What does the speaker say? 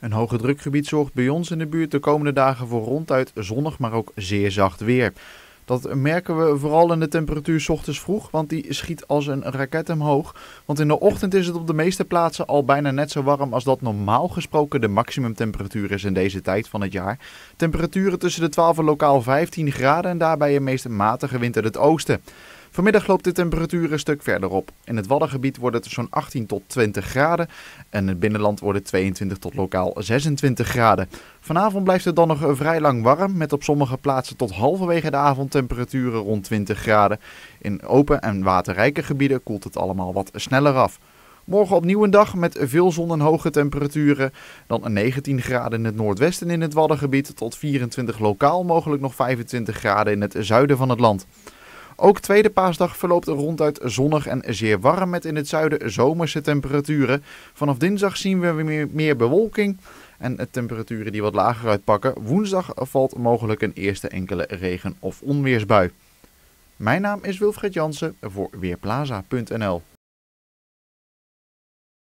Een hoge drukgebied zorgt bij ons in de buurt de komende dagen voor ronduit zonnig, maar ook zeer zacht weer. Dat merken we vooral in de temperatuur s ochtends vroeg, want die schiet als een raket omhoog. Want in de ochtend is het op de meeste plaatsen al bijna net zo warm als dat normaal gesproken de maximumtemperatuur is in deze tijd van het jaar. Temperaturen tussen de 12 en lokaal 15 graden en daarbij een meest matige wind uit het oosten. Vanmiddag loopt de temperatuur een stuk verder op. In het Waddengebied wordt het zo'n 18 tot 20 graden en in het binnenland wordt het 22 tot lokaal 26 graden. Vanavond blijft het dan nog vrij lang warm, met op sommige plaatsen tot halverwege de avond temperaturen rond 20 graden. In open en waterrijke gebieden koelt het allemaal wat sneller af. Morgen opnieuw een dag met veel zon en hoge temperaturen. Dan 19 graden in het noordwesten in het Waddengebied, tot 24 lokaal, mogelijk nog 25 graden in het zuiden van het land. Ook tweede paasdag verloopt ronduit zonnig en zeer warm met in het zuiden zomerse temperaturen. Vanaf dinsdag zien we weer meer bewolking en temperaturen die wat lager uitpakken. Woensdag valt mogelijk een eerste enkele regen- of onweersbui. Mijn naam is Wilfred Jansen voor Weerplaza.nl.